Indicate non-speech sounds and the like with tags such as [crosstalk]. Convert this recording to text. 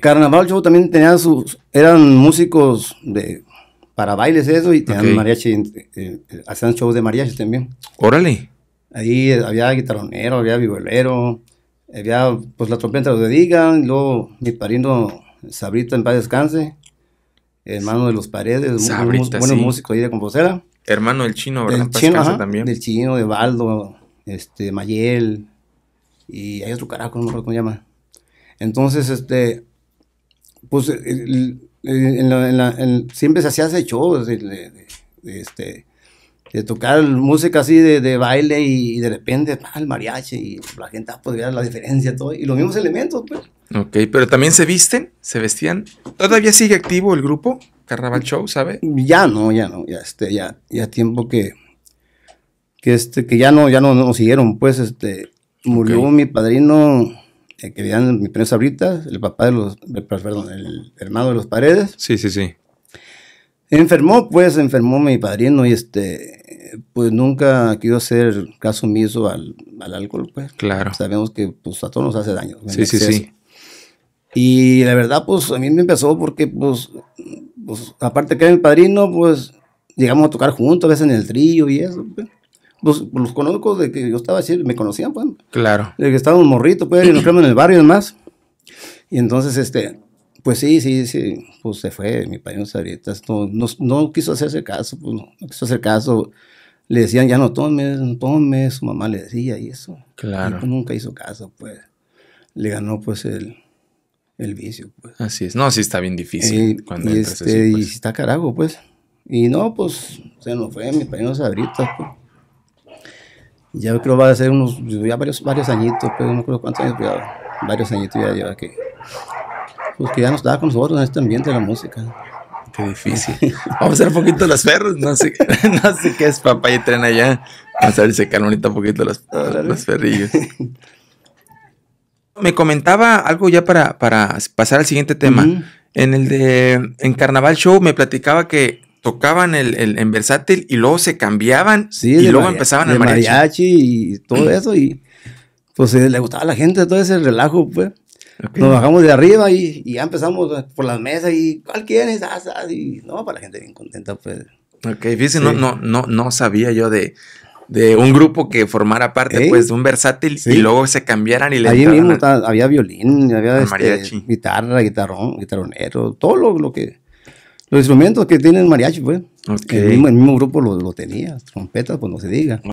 Carnaval Show también tenía sus, eran músicos de, para bailes eso y tenían mariachi, eh, eh, hacían shows de mariachi también. Órale. Ahí eh, había guitarronero, había violero, había pues la trompeta de los dedican, luego mi Sabrita en paz descanse, hermano de los paredes, un buen músico ahí de Composera. Hermano del chino, ¿verdad? El chino, también. Del chino, de Baldo, este, Mayel, y hay otro carajo, no me acuerdo cómo llama. Entonces, este, pues eh, eh, siempre se hacía ese show de, este, de tocar música así de, baile y, de repente ah, el mariachi y la gente ah, podía pues, ver la diferencia todo, y los mismos elementos. Pues. Ok, pero también se visten, se vestían. ¿Todavía sigue activo el grupo Carnaval Show, sabe? Ya no, ya no, ya, este, ya, ya tiempo que, que, este, que ya no, ya no, no siguieron, pues este, murió mi padrino eh, que eran mi prensa ahorita, el papá de los, perdón, el hermano de los paredes. Sí, sí, sí. Enfermó, pues, enfermó mi padrino y este, pues nunca quiso hacer caso omiso al, al alcohol, pues. Claro. Sabemos que, pues, a todos nos hace daño. Sí, sí, sí. Y la verdad, pues, a mí me empezó porque, pues, pues aparte que era mi padrino, pues, llegamos a tocar juntos, a veces en el trillo y eso, pues los conozco de que yo estaba así, me conocían, pues. Claro. De que estaba morrito, pues, y nos [clears throat] quedamos en el barrio y demás. Y entonces, este, pues sí, sí, sí, pues se fue, mi pañuelo sabritas no, no, quiso hacerse caso, pues no, quiso hacer caso. Le decían, ya no tomes, no tomes, su mamá le decía y eso. Claro. Pues nunca hizo caso, pues. Le ganó, pues, el, vicio, pues. Así es, no, sí está bien difícil. Eh, cuando y, este, y pues. está carajo, pues. Y no, pues, se nos fue, mi padre sabritas pues. Ya yo creo va a ser unos, ya varios, varios añitos, pero pues, no creo cuántos años, pero ya, varios añitos ya lleva que, pues que ya nos estaba con nosotros en este ambiente de la música. Qué difícil. [laughs] Vamos a hacer un poquito las perros, no sé, [laughs] no sé qué es papá y tren ya. Vamos a ver si se un poquito los, los perrillos. [laughs] Me comentaba algo ya para, para pasar al siguiente tema. En el de en Carnaval Show me platicaba que tocaban el, en versátil y luego se cambiaban y luego empezaban el mariachi. y todo eso y pues eh, le gustaba a la gente todo ese relajo pues. Nos bajamos de arriba y, ya empezamos eh, por las mesas y ¿cuál quieres? Ah, ah", y no, para la gente bien contenta pues. Ok, fíjense, no, no, no, no sabía yo de, de un grupo que formara parte pues de un versátil y luego se cambiaran y le Ahí mismo había violín, había este, guitarra, guitarrón, guitarronero, todo lo que los instrumentos que tienen mariachi, pues. El, mismo, grupo lo, lo tenía, trompetas, pues no se diga.